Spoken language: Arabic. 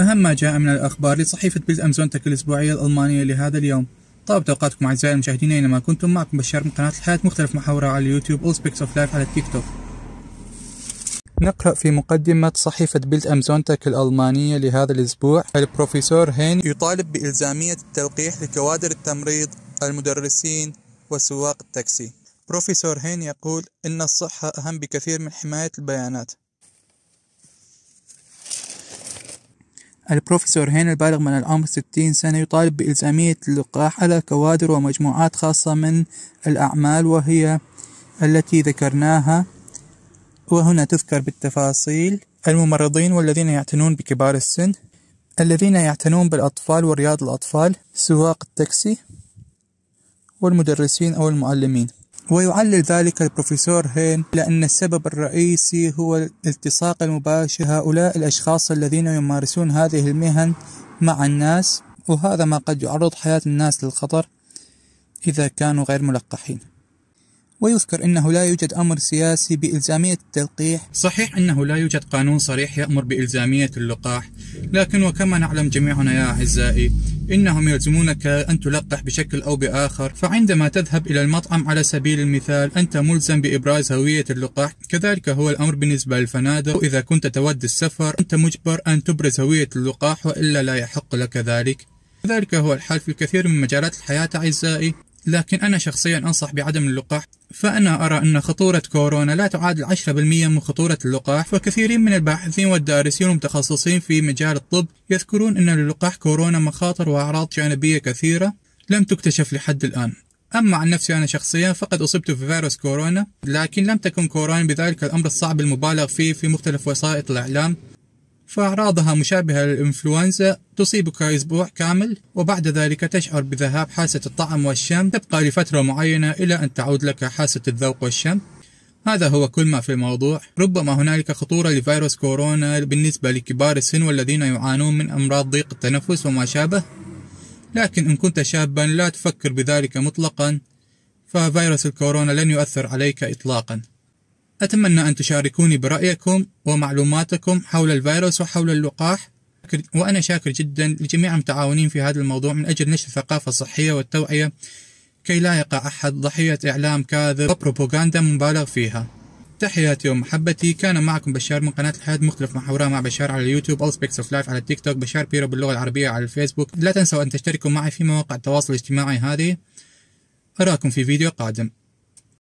أهم ما جاء من الأخبار لصحيفة بيلد أمزونتك الأسبوعية الألمانية لهذا اليوم طاب توقاتكم أعزائي المشاهدين أينما كنتم معكم بشار من قناة الحياة مختلف محاورة على اليوتيوب أو سبيكس أوف لايف على التيك توك نقرأ في مقدمة صحيفة بيلد أمزونتك الألمانية لهذا الأسبوع البروفيسور هين يطالب بإلزامية التلقيح لكوادر التمريض المدرسين وسواق التاكسي بروفيسور هين يقول إن الصحة أهم بكثير من حماية البيانات البروفيسور هين البالغ من العمر 60 سنة يطالب بإلزامية اللقاح على كوادر ومجموعات خاصة من الأعمال وهي التي ذكرناها وهنا تذكر بالتفاصيل الممرضين والذين يعتنون بكبار السن الذين يعتنون بالأطفال ورياض الأطفال سواق التاكسي والمدرسين أو المعلمين ويعلل ذلك البروفيسور هين لأن السبب الرئيسي هو الالتصاق المباشر هؤلاء الأشخاص الذين يمارسون هذه المهن مع الناس وهذا ما قد يعرض حياة الناس للخطر إذا كانوا غير ملقحين ويذكر أنه لا يوجد أمر سياسي بإلزامية التلقيح صحيح أنه لا يوجد قانون صريح يأمر بإلزامية اللقاح لكن وكما نعلم جميعنا يا أعزائي إنهم يلزمونك أن تلقح بشكل أو بآخر فعندما تذهب إلى المطعم على سبيل المثال أنت ملزم بإبراز هوية اللقاح كذلك هو الأمر بالنسبة للفنادق وإذا كنت تود السفر أنت مجبر أن تبرز هوية اللقاح وإلا لا يحق لك ذلك كذلك هو الحال في الكثير من مجالات الحياة أعزائي لكن أنا شخصيا أنصح بعدم اللقاح فأنا أرى أن خطورة كورونا لا تعادل 10% من خطورة اللقاح وكثيرين من الباحثين والدارسين والمتخصصين في مجال الطب يذكرون أن للقاح كورونا مخاطر وأعراض جانبية كثيرة لم تكتشف لحد الآن أما عن نفسي أنا شخصيا فقد أصبت في فيروس كورونا لكن لم تكن كورونا بذلك الأمر الصعب المبالغ فيه في مختلف وسائط الإعلام فأعراضها مشابهة للإنفلونزا تصيبك أسبوع كامل وبعد ذلك تشعر بذهاب حاسة الطعم والشم تبقى لفترة معينة إلى أن تعود لك حاسة الذوق والشم هذا هو كل ما في الموضوع ربما هنالك خطورة لفيروس كورونا بالنسبة لكبار السن والذين يعانون من أمراض ضيق التنفس وما شابه لكن إن كنت شابا لا تفكر بذلك مطلقا ففيروس الكورونا لن يؤثر عليك إطلاقا أتمنى أن تشاركوني برأيكم ومعلوماتكم حول الفيروس وحول اللقاح وأنا شاكر جدا لجميع المتعاونين في هذا الموضوع من أجل نشر الثقافة الصحية والتوعية كي لا يقع أحد ضحية إعلام كاذب وبروبوغاندا مبالغ فيها تحياتي ومحبتي كان معكم بشار من قناة الحياة مختلف محاورها مع بشار على اليوتيوب أو سبيكس اوف لايف على التيك توك بشار بيرو باللغة العربية على الفيسبوك لا تنسوا أن تشتركوا معي في مواقع التواصل الاجتماعي هذه أراكم في فيديو قادم